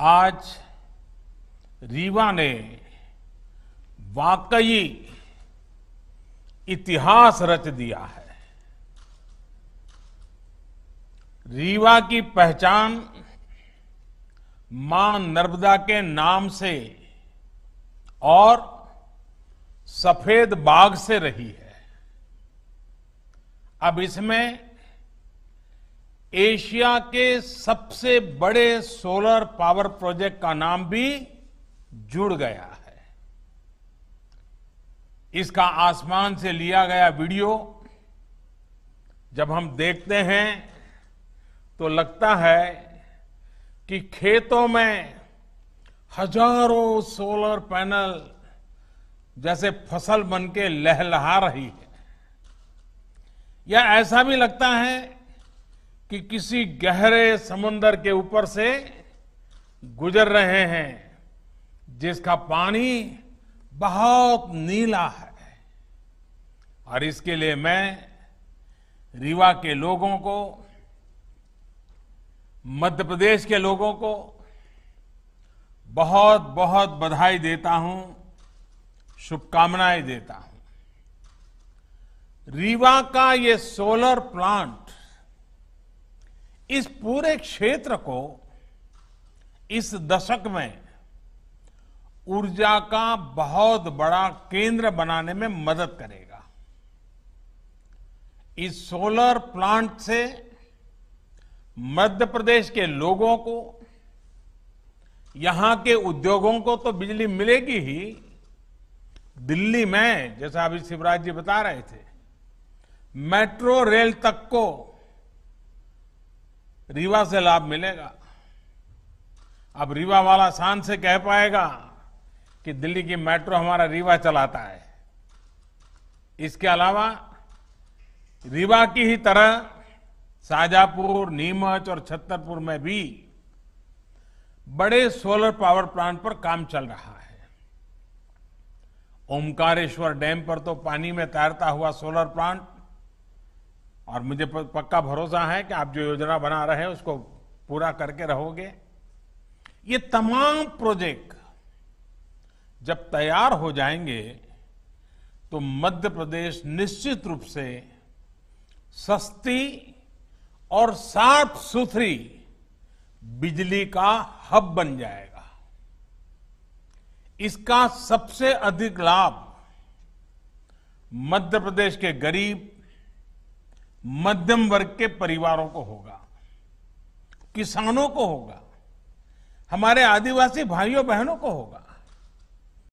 आज रीवा ने वाकई इतिहास रच दिया है रीवा की पहचान मां नर्मदा के नाम से और सफेद बाग से रही है अब इसमें एशिया के सबसे बड़े सोलर पावर प्रोजेक्ट का नाम भी जुड़ गया है इसका आसमान से लिया गया वीडियो जब हम देखते हैं तो लगता है कि खेतों में हजारों सोलर पैनल जैसे फसल बनके लहलहा रही है या ऐसा भी लगता है कि किसी गहरे समुंदर के ऊपर से गुजर रहे हैं जिसका पानी बहुत नीला है और इसके लिए मैं रीवा के लोगों को मध्य प्रदेश के लोगों को बहुत बहुत बधाई देता हूं शुभकामनाएं देता हूं रीवा का ये सोलर प्लांट इस पूरे क्षेत्र को इस दशक में ऊर्जा का बहुत बड़ा केंद्र बनाने में मदद करेगा इस सोलर प्लांट से मध्य प्रदेश के लोगों को यहां के उद्योगों को तो बिजली मिलेगी ही दिल्ली में जैसा अभी शिवराज जी बता रहे थे मेट्रो रेल तक को रीवा से लाभ मिलेगा अब रीवा वाला शान से कह पाएगा कि दिल्ली की मेट्रो हमारा रीवा चलाता है इसके अलावा रीवा की ही तरह साजापुर नीमच और छतरपुर में भी बड़े सोलर पावर प्लांट पर काम चल रहा है ओमकारेश्वर डैम पर तो पानी में तैरता हुआ सोलर प्लांट और मुझे पक्का भरोसा है कि आप जो योजना बना रहे हैं उसको पूरा करके रहोगे ये तमाम प्रोजेक्ट जब तैयार हो जाएंगे तो मध्य प्रदेश निश्चित रूप से सस्ती और साफ सुथरी बिजली का हब बन जाएगा इसका सबसे अधिक लाभ मध्य प्रदेश के गरीब मध्यम वर्ग के परिवारों को होगा किसानों को होगा हमारे आदिवासी भाइयों बहनों को होगा